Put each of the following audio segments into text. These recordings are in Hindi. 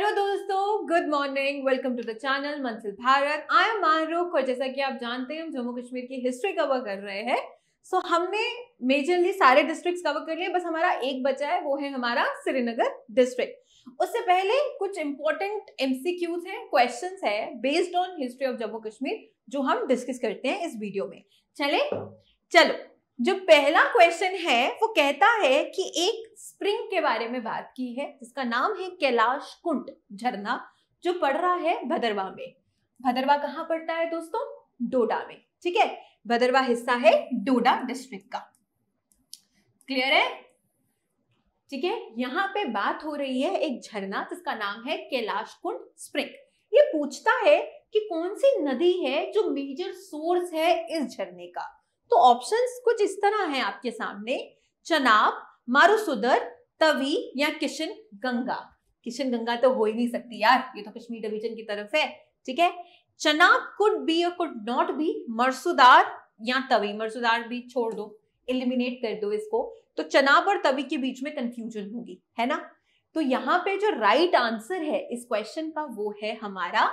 हेलो दोस्तों good morning welcome to the channel Manzil Bharat I am Marukh और जैसा कि आप जानते हैं हम जम्मू कश्मीर की हिस्ट्री कवर कर रहे हैं सो so, हमने मेजरली सारे डिस्ट्रिक्ट्स कवर कर लिए बस हमारा एक बचा है वो है हमारा श्रीनगर डिस्ट्रिक्ट उससे पहले कुछ इंपॉर्टेंट एमसीक्यूज हैं क्वेश्चंस है based on history of Jammu Kashmir जो हम डिस्कस करते हैं इस वीडियो में चले चलो जो पहला क्वेश्चन है वो कहता है कि एक स्प्रिंग के बारे में बात की है जिसका नाम है कैलाश कुंड झरना जो पड़ रहा है भदरवा में भदरवा कहाँ पड़ता है दोस्तों डोडा में ठीक है भदरवा हिस्सा है डोडा डिस्ट्रिक्ट का क्लियर है ठीक है यहाँ पे बात हो रही है एक झरना जिसका नाम है कैलाश कुंड स्प्रिंग ये पूछता है कि कौन सी नदी है जो मेजर सोर्स है इस झरने का तो ऑप्शंस कुछ इस तरह हैं आपके सामने चनाब मारुसुदर तवी या किशन गंगा किशन गंगा तो हो ही नहीं सकती यार ये तो कश्मीर डिवीजन की तरफ है ठीक है चनाब कुड बी और कुड नॉट बी मरसुदार या तवी मरसुदार भी छोड़ दो एलिमिनेट कर दो इसको तो चनाब और तवी के बीच में कंफ्यूजन होगी है ना तो यहाँ पे जो राइट right आंसर है इस क्वेश्चन का वो है हमारा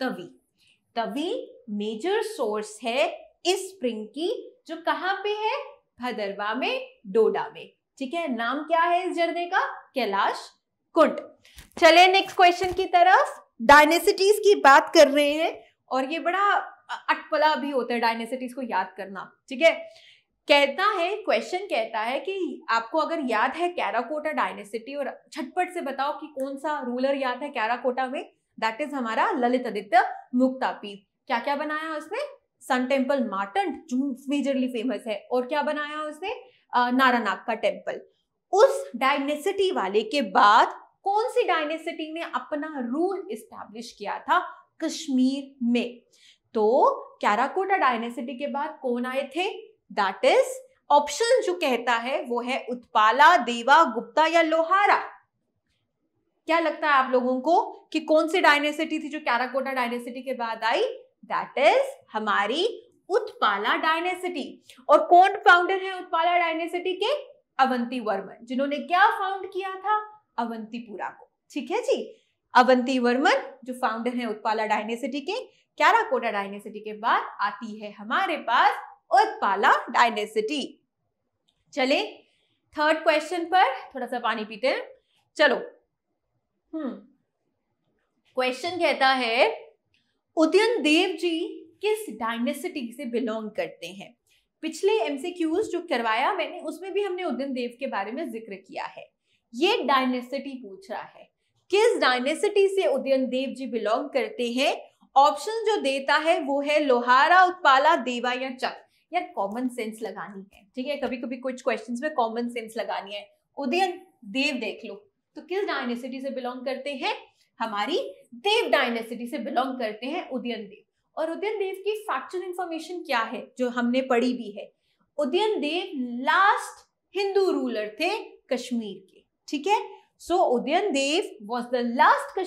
तवी तवी मेजर सोर्स है इस स्प्रिंग की जो कहाँ पे है भदरवा में डोडा में ठीक है नाम क्या है इस झरने का कैलाश कुंड चले नेक्स्ट क्वेश्चन की तरफ डायनेसिटीज की बात कर रहे हैं और ये बड़ा अटपला भी होता है डायनेसिटीज को याद करना ठीक है कहता है क्वेश्चन कहता है कि आपको अगर याद है कैराकोटा डायनेसिटी और छटपट से बताओ कि कौन सा रूलर याद है कैराकोटा में दैट इज हमारा ललित आदित्य मुक्तापी क्या क्या बनाया उसने सन टेम्पल मार्टन जो मेजरली फेमस है और क्या बनाया उसने नारानाग का टेम्पल उस डायनेसिटी वाले के बाद कौन सी डायनेसिटी ने अपना रूल इस्टेब्लिश किया था कश्मीर में तो कैराकोटा डायनेसिटी के बाद कौन आए थे दैट इज ऑप्शन जो कहता है वो है उत्पाला देवा गुप्ता या लोहारा क्या लगता है आप लोगों को कि कौन सी डायनेसिटी थी जो कैराकोटा डायनेसिटी के बाद आई दैट इज हमारी उत्पाला डायनेसिटी और कौन फाउंडर है उत्पाला डायनेसिटी के अवंती वर्मन जिन्होंने क्या फाउंड किया था अवंतीपुरा को ठीक है जी अवंती वर्मन जो फाउंडर है उत्पाला डायनेसिटी के कोटा डायनेसिटी के बाद आती है हमारे पास उत्पाला डायनेसिटी चले थर्ड क्वेश्चन पर थोड़ा सा पानी पीते हैं चलो हम्म क्वेश्चन कहता है उदयन देव जी किस डायनेसिटी से बिलोंग करते हैं पिछले एमसीक्यूज जो करवाया मैंने उसमें भी हमने उदयन देव के बारे में जिक्र किया है ये डायनेसिटी पूछ रहा है किस डायनेसिटी से उदयन देव जी बिलोंग करते हैं ऑप्शन जो देता है वो है लोहारा उत्पाला देवा या चक यार कॉमन सेंस लगानी है ठीक है कभी कभी कुछ क्वेश्चंस में कॉमन सेंस लगानी है उदयन देव देख लो तो किस डायनेसिटी से बिलोंग करते हैं हमारी देव डायनेसिटी से बिलोंग करते हैं उदयन देव और उदयन देव की फैक्चुअल इंफॉर्मेशन क्या है जो हमने पढ़ी भी है Udayan Dev last Hindu ruler थे कश्मीर के ठीक है so Udayan Dev was the last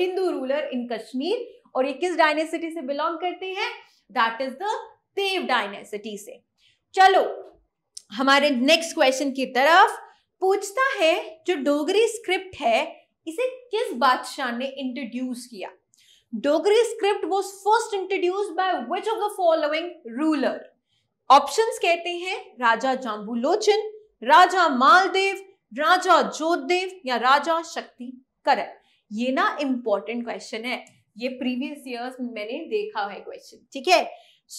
Hindu ruler in Kashmir और ये किस डायनेसिटी से बिलोंग करते हैं that is the Dev dynasty से चलो हमारे नेक्स्ट क्वेश्चन की तरफ पूछता है जो डोगरी स्क्रिप्ट है इसे किस बादशाह ने इंट्रोड्यूस किया Dogri script was first introduced by which of the following ruler option कहते हैं राजा जाम्बुलोचन राजा मालदेव राजा जोधदेव या राजा शक्ति कर ये ना इंपॉर्टेंट क्वेश्चन है ये प्रीवियस ईयर्स मैंने देखा है क्वेश्चन ठीक है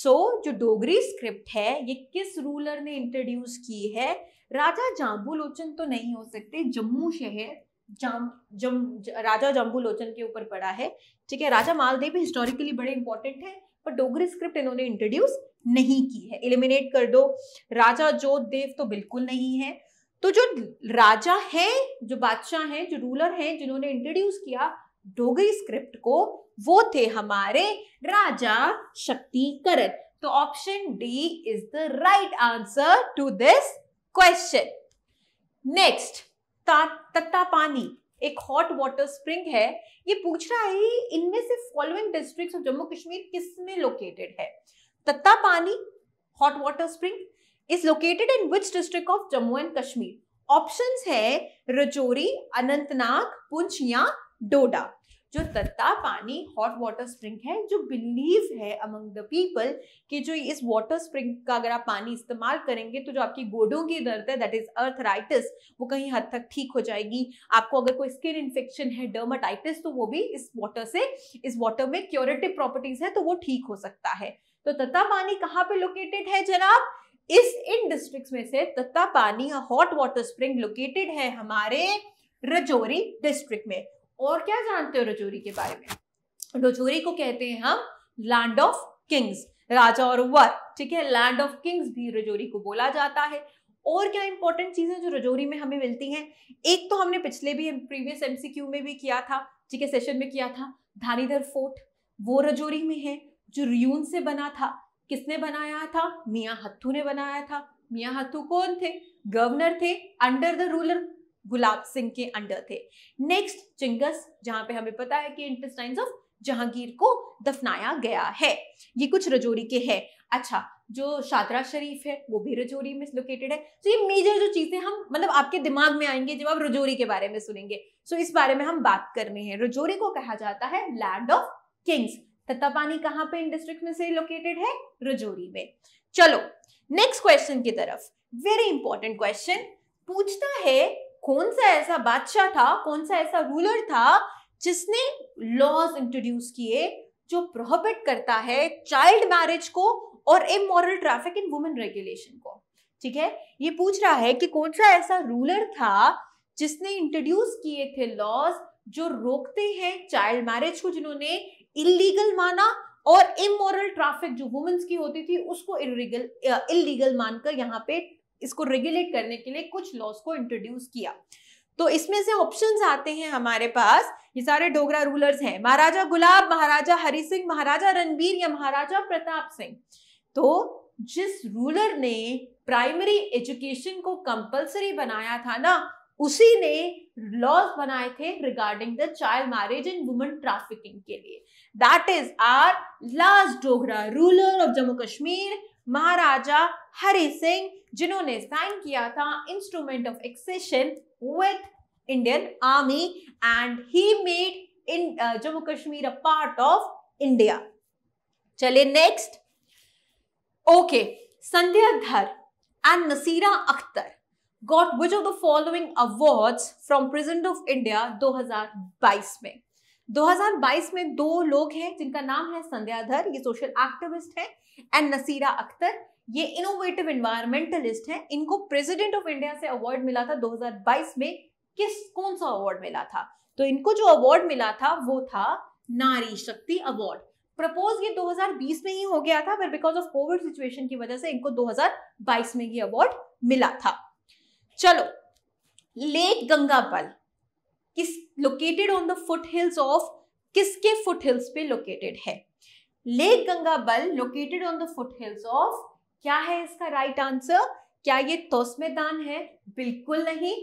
सो जो डोगरी स्क्रिप्ट है ये किस रूलर ने इंट्रोड्यूस की है राजा जाम्बुलोचन तो नहीं हो सकते जम्मू शहर जम जम राजा जम्बूलोचन के ऊपर पड़ा है ठीक है राजा मालदेव भी हिस्टोरिकली बड़े इंपॉर्टेंट है पर डोगरी स्क्रिप्ट इन्होंने इंट्रोड्यूस नहीं की है एलिमिनेट कर दो राजा जोत देव तो बिल्कुल नहीं है तो जो राजा है जो बादशाह हैं जो रूलर हैं जिन्होंने इंट्रोड्यूस किया डोगरी स्क्रिप्ट को वो थे हमारे राजा शक्तिकरण तो option D is the right answer to this question next Tatta Pani एक हॉट वाटर स्प्रिंग है ये पूछ रहा है इनमें से following districts of Jammu Kashmir किस में लोकेटेड है Tatta Pani hot water spring is located in which district of Jammu and Kashmir options है रजौरी अनंतनाग पुंछ या डोडा जो तत्ता पानी हॉट वाटर स्प्रिंग है जो बिलीव है अमंग द पीपल कि जो इस वाटर स्प्रिंग का अगर आप पानी इस्तेमाल करेंगे तो जो आपकी गोडों की दर्द है दैट इज अर्थराइटिस वो कहीं हद तक ठीक हो जाएगी आपको अगर कोई स्किन इन्फेक्शन है डर्माटाइटिस तो वो भी इस वाटर से इस वाटर में क्योरेटिव प्रॉपर्टीज है तो वो ठीक हो सकता है तो तत्ता पानी कहाँ पे लोकेटेड है जनाब इस इन डिस्ट्रिक्ट्स में से तत्ता Pani hot water spring located है हमारे रजौरी डिस्ट्रिक्ट में और क्या जानते हो रजौरी के बारे में रजौरी को कहते हैं हम लैंड ऑफ किंग्स राजा और वर ठीक है लैंड ऑफ किंग्स भी रजौरी को बोला जाता है और क्या इंपॉर्टेंट चीजें जो रजौरी में हमें मिलती हैं एक तो हमने पिछले भी प्रीवियस एमसीक्यू में भी किया था ठीक है सेशन में किया था धानीधर फोर्ट वो रजौरी में है जो रियून से बना था किसने बनाया था मियाँ हत्थू ने बनाया था मियाँ हत्थू कौन थे गवर्नर थे under the ruler Gulab Singh के अंडर थे नेक्स्ट चिंगस जहां पे हमें पता है कि इंटेस्टाइन ऑफ जहांगीर को दफनाया गया है ये कुछ रजौरी के है अच्छा जो शादरा शरीफ है वो भी रजौरी में लोकेटेड है तो ये मेजर जो चीज़ें हम मतलब आपके दिमाग में आएंगे जब आप रजौरी के बारे में सुनेंगे सो इस बारे में हम बात कर रहे हैं रजौरी को कहा जाता है लैंड ऑफ किंग्स तत्तापानी कहाँ पे इन डिस्ट्रिक्ट में से लोकेटेड है रजौरी में चलो नेक्स्ट क्वेश्चन की तरफ वेरी इंपॉर्टेंट क्वेश्चन पूछता है कौन सा ऐसा बादशाह था कौन सा ऐसा रूलर था जिसने लॉज इंट्रोड्यूस किए जो प्रोहिबिट करता है चाइल्ड मैरिज को और immoral traffic in women regulation को ठीक है ये पूछ रहा है कि कौन सा ऐसा रूलर था जिसने इंट्रोड्यूस किए थे लॉज जो रोकते हैं चाइल्ड मैरिज को जिन्होंने इलीगल माना और इमोरल ट्रैफिक जो वुमेन्स की होती थी उसको इलीगल इलीगल मानकर यहाँ पे इसको रेगुलेट करने के लिए कुछ लॉस को इंट्रोड्यूस किया तो इसमें से ऑप्शंस आते हैं हमारे पास ये सारे डोगरा रूलर्स हैं महाराजा गुलाब महाराजा हरि सिंह महाराजा रणबीर या महाराजा प्रताप सिंह तो जिस रूलर ने प्राइमरी एजुकेशन को कंपलसरी बनाया था ना उसी ने लॉज बनाए थे regarding the child marriage and women trafficking के लिए that is our last Dogra ruler of Jammu Kashmir Maharaja Hari Singh जिन्होंने साइन किया था instrument of accession with Indian army and he made in Jammu Kashmir a part of India चलिए next okay Sandhya Dhar and Nasira Akhtar got which of the following awards from present of India 2022 में 2022 में दो लोग हैं जिनका नाम है संध्या धर ये सोशल एक्टिविस्ट है एंड नसीरा अख्तर ये इनोवेटिव इन्वायरमेंटलिस्ट हैं इनको प्रेसिडेंट ऑफ इंडिया से अवार्ड मिला था 2022 में किस कौन सा अवार्ड मिला था तो इनको जो अवार्ड मिला था वो था नारी शक्ति अवार्ड प्रपोज ये 2020 में ही हो गया था पर बिकॉज ऑफ कोविड सिचुएशन की वजह से इनको 2022 में ये अवार्ड मिला था चलो लेक गंगा बल किस located on the foothills of किसके फुट हिल्स पे लोकेटेड है lake Gangabal located on the foothills of क्या है इसका राइट right आंसर क्या ये तोस्मेदान है बिल्कुल नहीं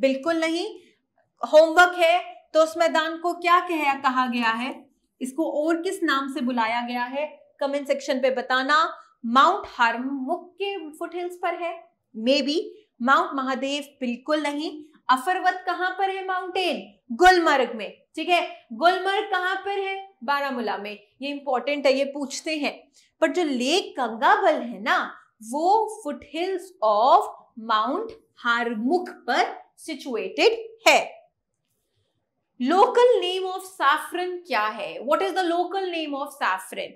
बिल्कुल नहीं होमवर्क है तोस्मेदान को क्या कह कहा गया है इसको और किस नाम से बुलाया गया है कमेंट सेक्शन पे बताना माउंट हरमुख के फुट हिल्स पर है मे बी माउंट महादेव बिल्कुल नहीं अफरवत कहाँ पर है माउंटेन गुलमर्ग में ठीक है गुलमर्ग कहाँ पर है बारामूला में ये इंपॉर्टेंट है ये पूछते हैं पर जो लेक गंगाबल है ना वो फुटहिल्स ऑफ माउंट हारमुख पर सिचुएटेड है लोकल नेम ऑफ सैफरन क्या है what is the local name of saffron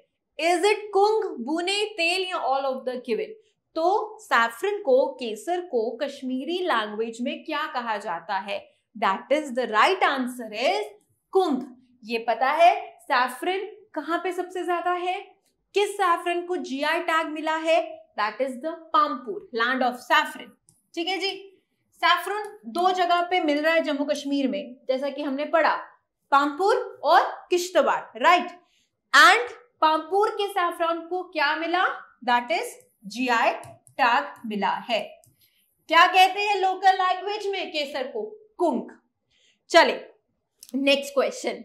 is it Kung बुने तेल या ऑल ऑफ द गिवन तो सैफरिन को केसर को कश्मीरी लैंग्वेज में क्या कहा जाता है that is the right answer is कुंभ ये पता है सैफरिन कहाँ पे सबसे ज्यादा है किस सैफरिन को जीआई टैग मिला है that is the Pampore land of saffron ठीक है जी सैफरन दो जगह पे मिल रहा है जम्मू कश्मीर में जैसा कि हमने पढ़ा पामपुर और किश्तवाड़ राइट एंड पामपुर के सैफरन को क्या मिला दैट इज जीआई टैग मिला है क्या कहते हैं लोकल लैंग्वेज में केसर को कुंक चले next question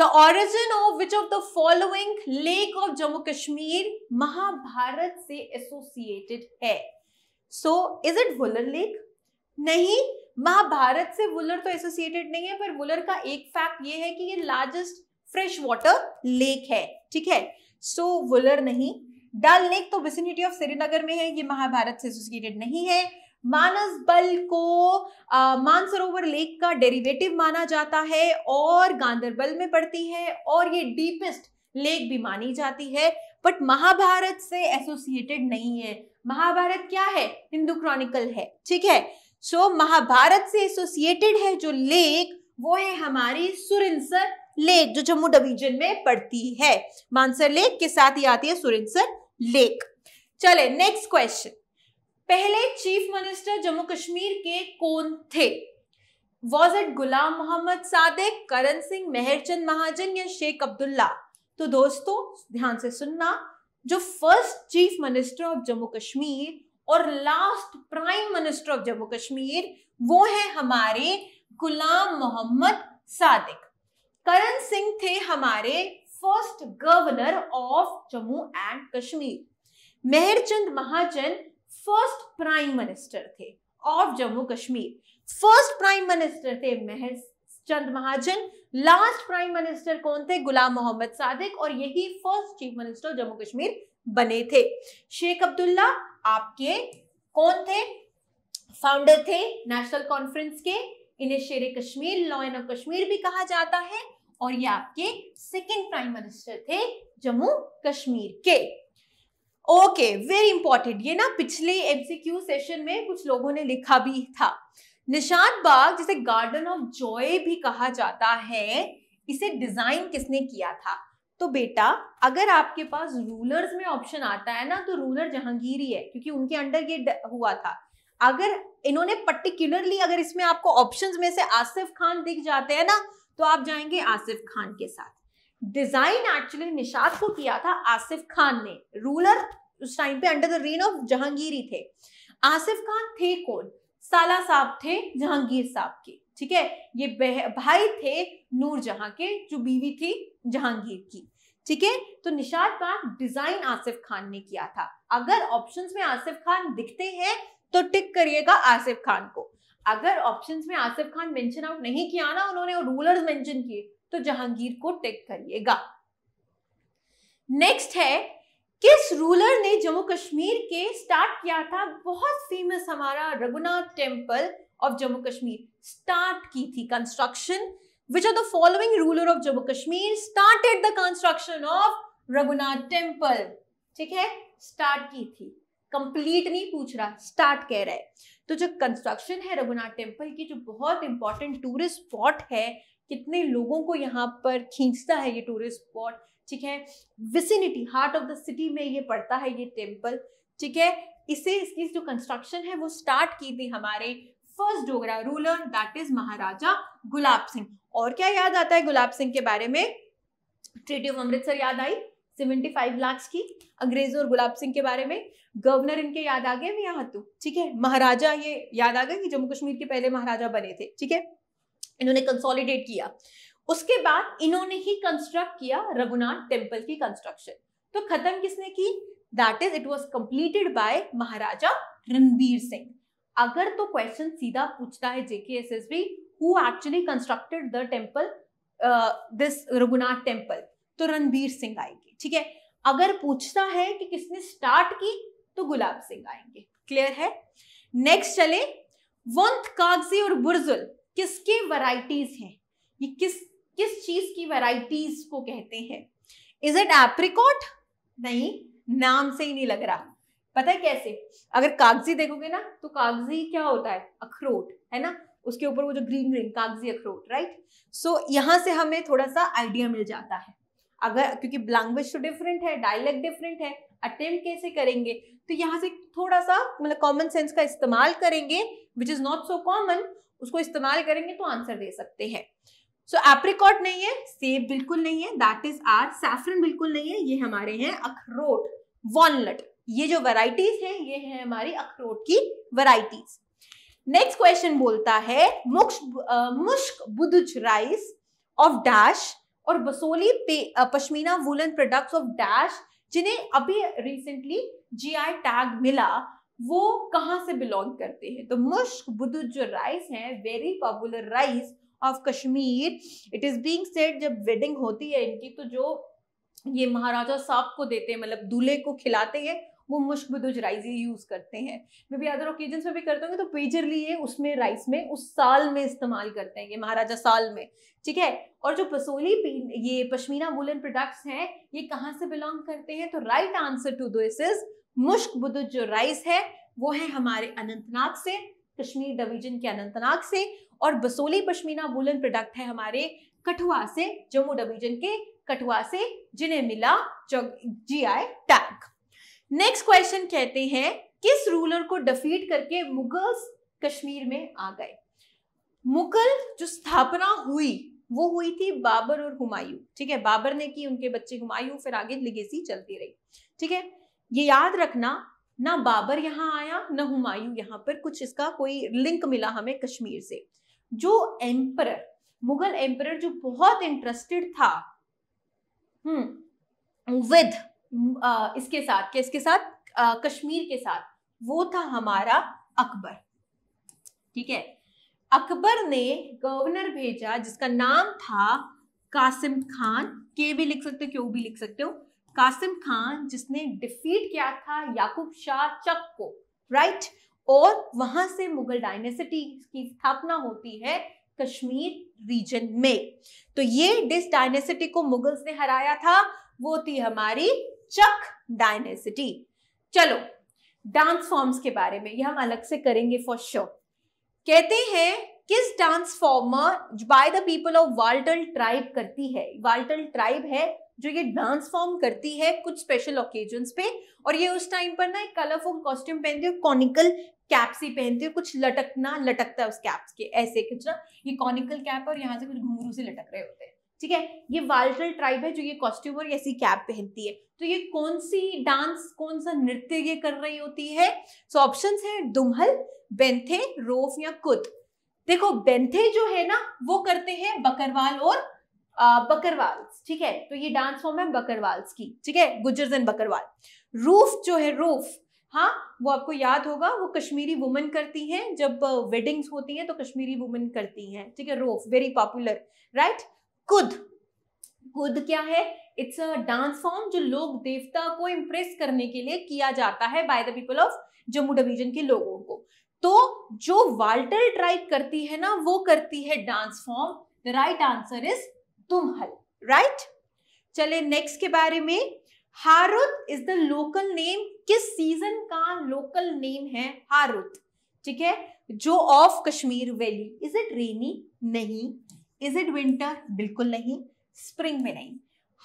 the origin of which of the following lake of Jammu Kashmir Mahabharat से एसोसिएटेड है so is it Wular lake नहीं महाभारत से वुलर तो एसोसिएटेड नहीं है पर वुलर का एक फैक्ट ये है कि ये लार्जेस्ट फ्रेश वाटर लेक है ठीक है सो so, वुलर नहीं डल लेक तो विसिनिटी ऑफ श्रीनगर में है ये महाभारत से एसोसिएटेड नहीं है मानस बल को मानसरोवर लेक का डेरिवेटिव माना जाता है और गांधरबल में पड़ती है और ये डीपेस्ट लेक भी मानी जाती है बट महाभारत से एसोसिएटेड नहीं है महाभारत क्या है हिंदू क्रॉनिकल है ठीक है सो so, महाभारत से एसोसिएटेड है जो लेक वो है हमारी सुरिंसर लेक जो जम्मू डिवीजन में पड़ती है मानसर लेक के साथ ही आती है सुरिंसर लेक चले नेक्स्ट क्वेश्चन पहले चीफ मिनिस्टर जम्मू कश्मीर के कौन थे वॉज इट गुलाम मोहम्मद सादिक करण सिंह मेहरचंद महाजन या शेख अब्दुल्ला तो दोस्तों ध्यान से सुनना जो first chief minister of Jammu Kashmir और last prime minister of Jammu Kashmir वो है हमारे गुलाम मोहम्मद सादिक करण सिंह थे हमारे first governor of Jammu and Kashmir Mehrchand Mahajan first prime minister थे of Jammu Kashmir first prime minister थे Mehr Chand Mahajan last prime minister कौन थे गुलाम मोहम्मद सादिक और यही first chief minister Jammu Kashmir बने थे शेख अब्दुल्ला आपके कौन थे फाउंडर थे नेशनल कॉन्फ्रेंस के इन्हें शेर कश्मीर लॉ एंड कश्मीर भी कहा जाता है और ये आपके सेकेंड प्राइम मिनिस्टर थे जम्मू कश्मीर के ओके वेरी इंपॉर्टेंट ये ना पिछले एमसीक्यू सेशन में कुछ लोगों ने लिखा भी था निशान बाग जिसे गार्डन ऑफ जॉय भी कहा जाता है इसे डिजाइन किसने किया था तो बेटा अगर आपके पास रूलर्स में ऑप्शन आता है ना तो रूलर जहांगीर ही है क्योंकि उनके अंडर ये हुआ था अगर इन्होंने पर्टिकुलरली अगर इसमें आपको ऑप्शंस में से आसिफ खान दिख जाते हैं ना तो आप जाएंगे आसिफ खान के साथ डिजाइन एक्चुअली निषाद को किया था आसिफ खान ने रूलर उस टाइम पे under the reign of Jahangir ही थे आसिफ खान थे कौन साला साहब थे जहांगीर साहब के ठीक है ये भाई थे नूर जहां के जो बीवी थी जहांगीर की ठीक है तो निषाद बाग डिजाइन आसिफ खान ने किया था अगर ऑप्शंस में आसिफ खान दिखते हैं तो टिक करिएगा आसिफ खान को अगर ऑप्शन में आसिफ खान मेंशन आउट नहीं किया ना उन्होंने रूलर्स मेंशन किए तो जहांगीर को टेक करिएगा नेक्स्ट है किस रूलर ने जम्मू कश्मीर के स्टार्ट किया था बहुत फेमस हमारा Raghunath temple of Jammu Kashmir start की थी construction which are the following ruler of Jammu Kashmir started the construction of Raghunath Temple? ठीक है स्टार्ट की थी कंप्लीट नहीं पूछ रहा स्टार्ट कह रहा है तो जो कंस्ट्रक्शन है रघुनाथ टेम्पल की जो बहुत इंपॉर्टेंट टूरिस्ट स्पॉट है कितने लोगों को यहाँ पर खींचता है ये टूरिस्ट स्पॉट ठीक है vicinity heart of the city में ये पड़ता है ये टेम्पल ठीक है इसे इसकी जो कंस्ट्रक्शन है वो स्टार्ट की थी हमारे first Dogra ruler that is Maharaja Gulab Singh और क्या याद आता है गुलाब सिंह के बारे में ट्रीटी ऑफ अमृतसर याद आई सेवेंटी फाइव लाख्स की अंग्रेजों और गुलाब सिंह के बारे में गवर्नर इनके याद आ गए मैं यहाँ तो ठीक है महाराजा ये याद आ गए कि जम्मू कश्मीर के पहले महाराजा बने थे ठीक है इन्होंने कंसोलिडेट किया उसके बाद इन्होंने ही कंस्ट्रक्ट किया रघुनाथ टेम्पल की कंस्ट्रक्शन तो खत्म किसने की that is it was completed by Maharaja Ranbir Singh अगर तो क्वेश्चन सीधा पूछता है JK S S B who actually constructed the temple this Raghunath temple तो रणबीर सिंह आएंगे ठीक है अगर पूछता है कि किसने स्टार्ट की तो गुलाब सिंह आएंगे क्लियर है नेक्स्ट चले वंत कागजी और बुर्जुल किसके वराइटीज हैं ये किस किस चीज की वराइटीज को कहते हैं इज इट एप्रिकॉट नहीं नाम से ही नहीं लग रहा पता है कैसे अगर कागजी देखोगे ना तो कागजी क्या होता है अखरोट है ना उसके ऊपर वो जो ग्रीन ग्रीन कागजी अखरोट राइट सो so, यहां से हमें थोड़ा सा आइडिया मिल जाता है अगर क्योंकि लैंग्वेज तो डिफरेंट है डायलैक्ट डिफरेंट है अटेम्प्ट कैसे करेंगे तो यहाँ से थोड़ा सा मतलब कॉमन सेंस का इस्तेमाल करेंगे which is not so common उसको इस्तेमाल करेंगे तो आंसर दे सकते हैं सो so, एप्रिकॉट नहीं है सेब बिल्कुल नहीं है दैट इज आर सैफरन बिल्कुल नहीं है ये हमारे हैं अखरोट वॉलट ये जो वराइटीज हैं ये है हमारी अखरोट की वराइटीज नेक्स्ट क्वेश्चन बोलता है मुश्क बुदुज राइस ऑफ डैश और Basohli pashmina woollen products of डैश जिन्हें अभी रिसेंटली जीआई टैग मिला वो कहाँ से बिलोंग करते हैं तो मुश्क बुद्ध जो राइस है very popular rice of Kashmir it is being said जब वेडिंग होती है इनकी तो जो ये महाराजा साहब को देते हैं मतलब दूल्हे को खिलाते हैं वो मुश्क बदुज राइस ही यूज़ करते हैं मे भी अदर ओकेजन में भी करते होंगे तो पेजरली ये उसमें राइस में उस साल में इस्तेमाल करते हैं ये महाराजा साल में ठीक है और जो पसोली ये पश्मीना वुलन प्रोडक्ट्स हैं ये कहाँ से बिलोंग करते हैं तो right answer to this is Mushk Budji जो राइस है वो है हमारे अनंतनाग से कश्मीर डिवीजन के अनंतनाग से और बसोली पश्मीना वुलन प्रोडक्ट है हमारे कठुआ से जम्मू डिवीजन के कठुआ से जिन्हें मिला G I tag next question कहते हैं किस रूलर को डिफीट करके मुगल्स कश्मीर में आ गए मुगल जो स्थापना हुई वो हुई थी बाबर और हुमायूं ठीक है बाबर ने की उनके बच्चे हुमायूं फिर आगे लिगेसी चलती रही ठीक है ये याद रखना ना बाबर यहाँ आया ना हुमायूं यहाँ पर कुछ इसका कोई लिंक मिला हमें कश्मीर से जो एम्पर मुगल एम्पर जो बहुत इंटरेस्टेड था हम्म विद इसके साथ इसके साथ आ, कश्मीर के साथ वो था हमारा अकबर ठीक है अकबर ने गवर्नर भेजा जिसका नाम था कासिम खान के भी लिख सकते हो क्यों भी लिख सकते हो कासिम खान जिसने डिफीट किया था याकूब शाह चक को राइट और वहां से मुगल डायनेसिटी की स्थापना होती है कश्मीर रीजन में तो ये डिस डायनेसिटी को मुगल्स ने हराया था वो थी हमारी चक डायनेसिटी चलो डांस फॉर्म्स के बारे में यह हम अलग से करेंगे फॉर श्योर कहते हैं किस dance former by the people of Watal tribe करती है वाल्टल ट्राइब है जो ये डांस फॉर्म करती है कुछ स्पेशल ओकेजन पे और ये उस टाइम पर ना एक कलरफुल कॉस्ट्यूम पहनती है कॉनिकल कैप्स ही पहनती है कुछ लटकना लटकता है उस कैप्स के ऐसे कुछ ना ये कॉनिकल कैप और यहाँ से कुछ घुंगरू से लटक रहे होते हैं ठीक है ये वाल्टल ट्राइब है जो ये कॉस्ट्यूम और ऐसी कैप पहनती है तो ये कौन सी डांस कौन सा नृत्य ये कर रही होती है सो ऑप्शन है दुमहल बेंथे रोफ या कुत देखो बेंथे जो है ना वो करते हैं बकरवाल और बकरवाल्स ठीक है तो ये डांस फॉर्म है बकरवाल्स की ठीक है गुजर बकरवाल रूफ जो है रूफ हाँ वो आपको याद होगा वो कश्मीरी वुमेन करती हैं जब वेडिंग्स होती हैं तो कश्मीरी वुमेन करती हैं ठीक है रोफ वेरी पॉपुलर राइट कुद कुद क्या है इट्स अ डांस फॉर्म जो लोग देवता को इम्प्रेस करने के लिए किया जाता है by the people of Jammu division के लोगों को तो जो वाल्टर ट्राइब करती है ना वो करती है dance form the right answer is Tumhal right चले नेक्स्ट के बारे में Harud is the local name किस सीजन का लोकल नेम है हारुत ठीक है जो of Kashmir valley is it rainy नहीं इज इट विंटर बिल्कुल नहीं स्प्रिंग में नहीं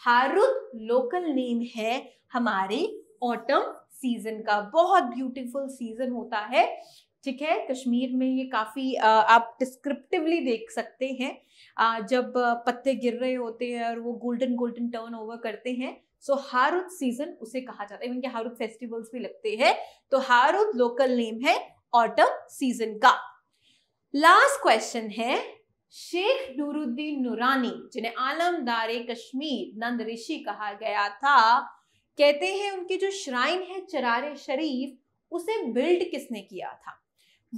हारुत लोकल नेम है हमारे ऑटम सीजन का बहुत ब्यूटीफुल सीजन होता है ठीक है कश्मीर में ये काफ़ी आप डिस्क्रिप्टिवली देख सकते हैं जब पत्ते गिर रहे होते हैं और वो गोल्डन गोल्डन टर्न ओवर करते हैं सो so, सीजन उसे कहा जाता है इवन के हारुद फेस्टिवल्स भी लगते हैं तो हारुद लोकल नेम है ऑटम सीजन का लास्ट क्वेश्चन है शेख नूरुद्दीन नूरानी जिन्हें आलमदारे कश्मीर नंद ऋषि कहा गया था कहते हैं उनकी जो श्राइन है चरारे शरीफ उसे बिल्ड किसने किया था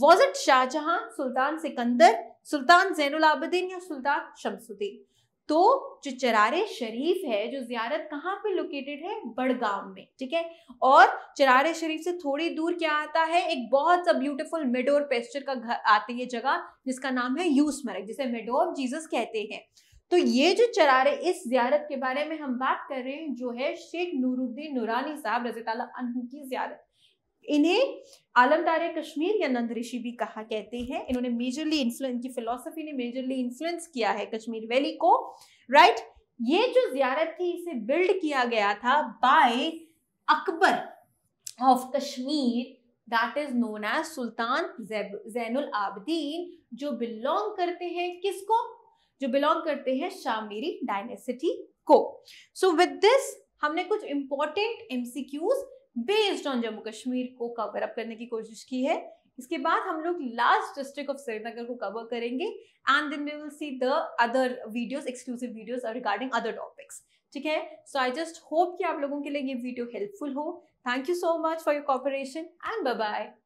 वॉज इट शाहजहां सुल्तान सिकंदर सुल्तान जैनुल आबदीन या सुल्तान शमसुद्दीन तो जो चरारे शरीफ है जो जियारत कहाँ पे लोकेटेड है बड़गाम में ठीक है और चरारे शरीफ से थोड़ी दूर क्या आता है एक बहुत सा ब्यूटीफुल मेडोर पेस्टर का घर आती है जगह जिसका नाम है यूस मरक जिसे मेडोर जीसस कहते हैं तो ये जो चरारे इस जियारत के बारे में हम बात कर रहे हैं जो है शेख नूरुद्दीन नूरानी साहब रजी अनहू की जियारत इन्हें आलमदार कश्मीर या नंद ऋषि भी कहा कहते हैं इन्होंने मेजरली इन्फ्लुएंस इनकी फिलोसफी ने मेजरली इन्फ्लुएंस किया है कश्मीर वैली को राइट ये जो जियारत थी इसे बिल्ड किया गया था by Akbar of Kashmir that is known as Sultan Zainul Abidin जो बिलोंग करते हैं किसको जो बिलोंग करते हैं शामीरी डायनेसिटी को सो विद दिस हमने कुछ important MCQs based on Jammu Kashmir को कवर अप करने की कोशिश की है इसके बाद हम लोग लास्ट डिस्ट्रिक्ट ऑफ श्रीनगर को कवर करेंगे and then we will see the other videos exclusive videos regarding other topics ठीक है सो आई जस्ट होप कि आप लोगों के लिए ये वीडियो हेल्पफुल हो thank you so much for your cooperation and bye bye